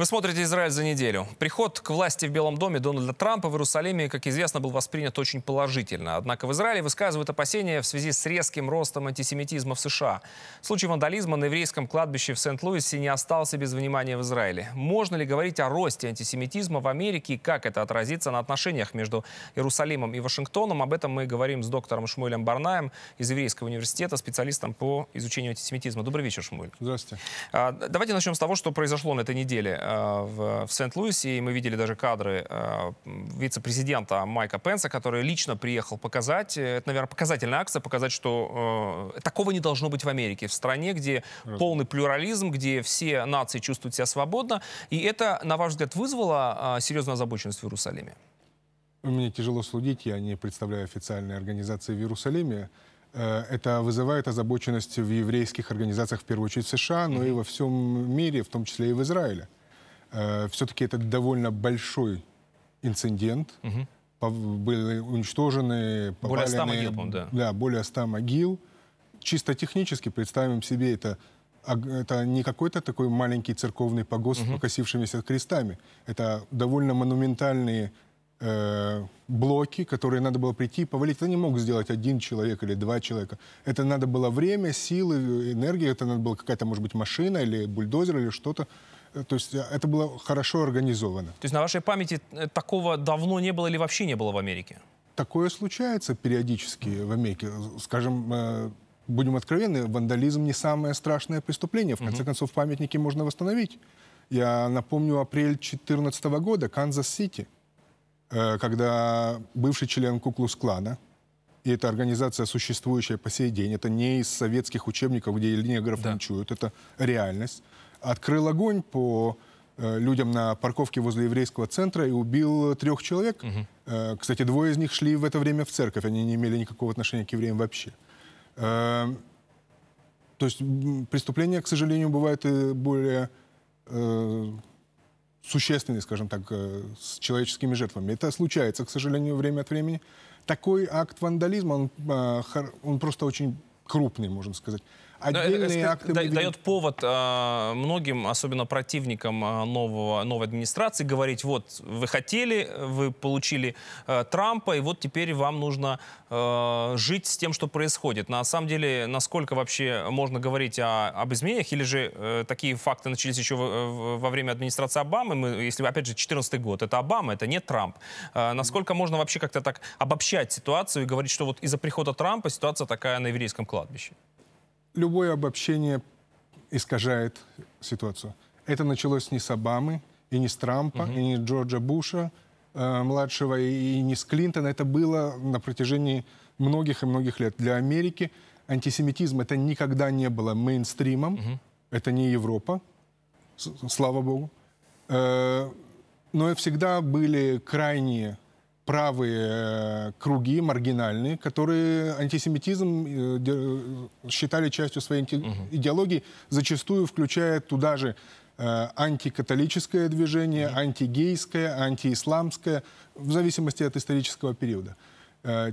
Вы смотрите «Израиль за неделю». Приход к власти в Белом доме Дональда Трампа в Иерусалиме, как известно, был воспринят очень положительно. Однако в Израиле высказывают опасения в связи с резким ростом антисемитизма в США. Случай вандализма на еврейском кладбище в Сент-Луисе не остался без внимания в Израиле. Можно ли говорить о росте антисемитизма в Америке и как это отразится на отношениях между Иерусалимом и Вашингтоном? Об этом мы говорим с доктором Шмуэлем Барнаем из Еврейского университета, специалистом по изучению антисемитизма. Добрый вечер, Шмуэль. Здравствуйте. А, давайте начнем с того, что произошло на этой неделе. Э, в, в Сент-Луисе, и мы видели даже кадры э, вице-президента Майка Пенса, который лично приехал показать. Э, это, наверное, показательная акция, показать, что э, такого не должно быть в Америке, в стране, где Раз. полный плюрализм, где все нации чувствуют себя свободно. И это, на ваш взгляд, вызвало э, серьезную озабоченность в Иерусалиме? Мне тяжело судить, я не представляю официальные организации в Иерусалиме. Это вызывает озабоченность в еврейских организациях, в первую очередь в США, но mm-hmm. и во всем мире, в том числе и в Израиле. Э, все-таки это довольно большой инцидент. Угу. По, были уничтожены... Более 100 могил, да. Да, более 100 могил. Чисто технически представим себе это это не какой-то такой маленький церковный погост угу. с покосившимися крестами. Это довольно монументальные э, блоки, которые надо было прийти и повалить. Это не мог сделать один человек или два человека. Это надо было время, силы, энергия. Это надо была какая-то, может быть, машина или бульдозер или что-то. Э, то есть э, это было хорошо организовано. То есть на вашей памяти э, такого давно не было или вообще не было в Америке? Такое случается периодически в Америке. Скажем, будем откровенны, вандализм не самое страшное преступление. В конце угу. концов, памятники можно восстановить. Я напомню апрель 2014 года, Канзас-Сити, когда бывший член Куклус-клана, и эта организация, существующая по сей день, это не из советских учебников, где негров да. это реальность открыл огонь по э, людям на парковке возле еврейского центра и убил трех человек. Угу. Кстати, двое из них шли в это время в церковь, они не имели никакого отношения к евреям вообще. Э, то есть преступления, к сожалению, бывают и более э, существенные, скажем так, с человеческими жертвами. Это случается, к сожалению, время от времени. Такой акт вандализма, он, а, он просто очень крупный, можно сказать отдельные это, акты... Да, Дает повод э, многим, особенно противникам а, нового, новой администрации, говорить, вот, вы хотели, вы получили э, Трампа, и вот теперь вам нужно э, жить с тем, что происходит. На самом деле, насколько вообще можно говорить о, об изменениях, или же э, такие факты начались еще в, в, во время администрации Обамы, мы, если, опять же, 2014 год, это Обама, это не Трамп. Э, насколько можно вообще как-то так обобщать ситуацию и говорить, что вот из-за прихода Трампа ситуация такая на еврейском кладбище? любое обобщение искажает ситуацию. Это началось не с Обамы, и не с Трампа, угу. и не с Джорджа Буша э, младшего, и не с Клинтона. Это было на протяжении многих и многих лет. Для Америки антисемитизм это никогда не было мейнстримом. Угу. Это не Европа, слава богу. Э, но всегда были крайние правые э, круги, маргинальные, которые антисемитизм э, считали частью своей идеологии, зачастую включая туда же э, антикатолическое движение, антигейское, антиисламское, в зависимости от исторического периода.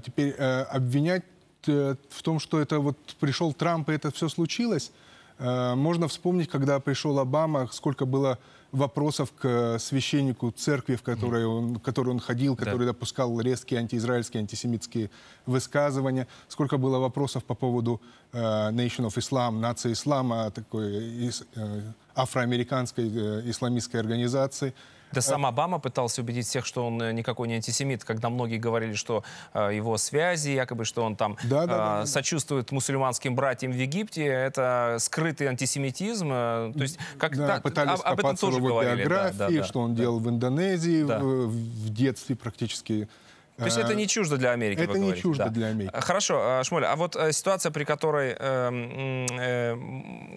Теперь обвинять в том, что это вот пришел Трамп и это все случилось, можно вспомнить, когда пришел Обама, сколько было вопросов к э, священнику церкви, в которой он, в которой он ходил, который да. допускал резкие антиизраильские, антисемитские высказывания, сколько было вопросов по поводу Э, Nation of Islam, нация ислама, такой э, афроамериканской э, исламистской организации. Да сам Обама пытался убедить всех, что он никакой не антисемит, когда многие говорили, что э, его связи, якобы, что он там да, э, да, да, сочувствует мусульманским братьям в Египте, это скрытый антисемитизм. Э, то есть, как да, так, пытались об, об этом тоже его говорили. биографии, да, да, что он да. делал в Индонезии да. в, в детстве практически то есть это э, не чуждо для Америки, Это не чуждо да. для Америки. Э, хорошо, э, Шмоль, а вот ситуация, при которой,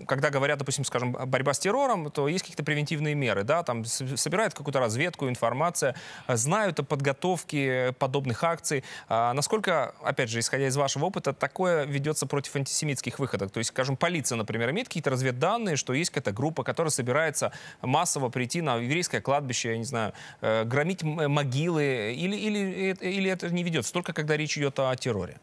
когда говорят, допустим, скажем, борьба с террором, то есть какие-то превентивные меры, да, там собирают какую-то разведку, информация, знают о подготовке подобных акций. А насколько, опять же, исходя из вашего опыта, такое ведется против антисемитских выходок? То есть, скажем, полиция, например, имеет какие-то разведданные, что есть какая-то группа, которая собирается массово прийти на еврейское кладбище, я не знаю, громить могилы или, или или это не ведется? Только когда речь идет о терроре?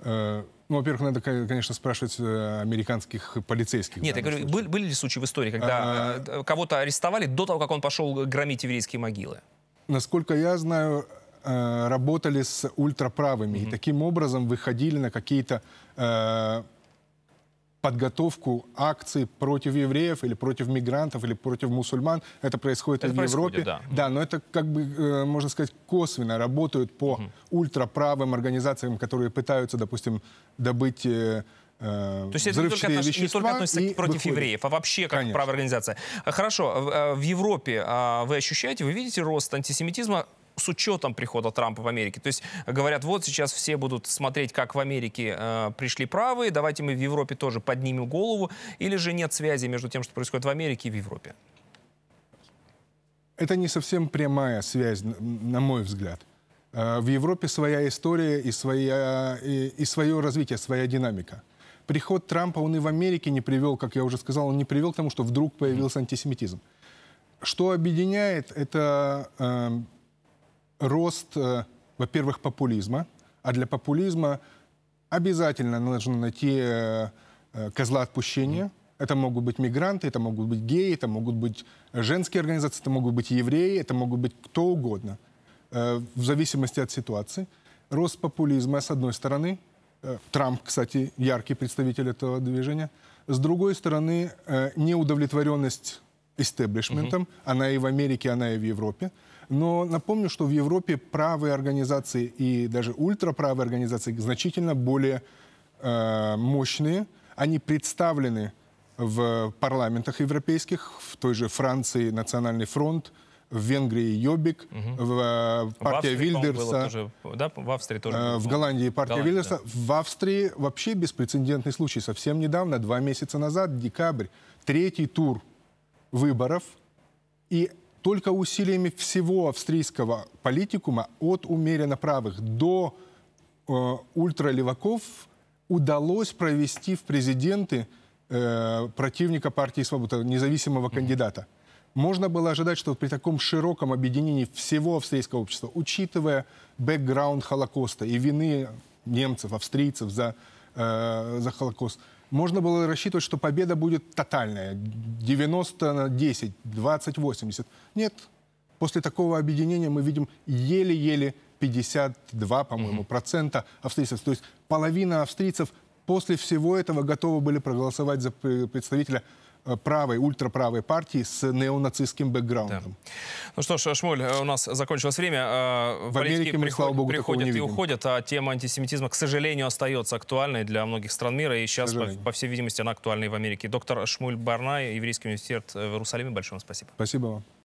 Э, ну, во-первых, надо, конечно, спрашивать э, американских полицейских. Нет, я говорю, были, были ли случаи в истории, когда а... Э, кого-то арестовали до того, как он пошел громить еврейские могилы? Насколько я знаю, работали с ультраправыми mm-hmm. и таким образом выходили на какие-то подготовку акций против евреев или против мигрантов или против мусульман. Это происходит это и в Европе. Да. да, но это как бы, э, можно сказать, косвенно работают по угу. ультраправым организациям, которые пытаются, допустим, добыть э, э, то есть это не только, отнош... не только относится против выходит. евреев, а вообще как Конечно. правая организация. Хорошо, в Европе а, вы ощущаете, вы видите рост антисемитизма с учетом прихода Трампа в Америке. То есть говорят, вот сейчас все будут смотреть, как в Америке э, пришли правые, давайте мы в Европе тоже поднимем голову, или же нет связи между тем, что происходит в Америке и в Европе? Это не совсем прямая связь, на мой взгляд. Э, в Европе своя история и, своя, и, и свое развитие, своя динамика. Приход Трампа, он и в Америке не привел, как я уже сказал, он не привел к тому, что вдруг появился антисемитизм. Что объединяет, это эм, рост, э, во-первых, популизма, а для популизма обязательно нужно найти э, э, козла отпущения. Это могут быть мигранты, это могут быть геи, это могут быть женские организации, это могут быть евреи, это могут быть кто угодно, в зависимости от ситуации. Рост популизма, с одной стороны, Трамп, кстати, яркий представитель этого движения, с другой стороны, неудовлетворенность истеблишментом. Угу. Она и в Америке, она и в Европе. Но напомню, что в Европе правые организации и даже ультраправые организации значительно более э, мощные. Они представлены в парламентах европейских, в той же Франции Национальный фронт, в Венгрии Йобик, угу. в, партия в Вильдерса, тоже, да, в Австрии тоже. Э, в Голландии партия Голландия, Вильдерса. Да. В Австрии вообще беспрецедентный случай. Совсем недавно, два месяца назад, декабрь, третий тур выборов и только усилиями всего австрийского политикума от умеренно правых до э, ультралеваков удалось провести в президенты э, противника партии «Свобода», независимого кандидата. Можно было ожидать, что при таком широком объединении всего австрийского общества, учитывая бэкграунд Холокоста и вины немцев, австрийцев за, э, за Холокост – можно было рассчитывать, что победа будет тотальная. 90 на 10, 20, 80. Нет. После такого объединения мы видим еле-еле 52, по-моему, mm-hmm. процента австрийцев. То есть половина австрийцев после всего этого готовы были проголосовать за представителя правой, ультраправой партии с неонацистским бэкграундом. Да. Ну что ж, Шмуль, у нас закончилось время. А, в Америке мы, слава богу, приходят и уходят, а тема антисемитизма, к сожалению, остается актуальной для многих стран мира. И сейчас, по, по всей видимости, она актуальна и в Америке. Доктор Шмуль Барнай, еврейский университет в Иерусалиме. Большое вам спасибо. Спасибо вам.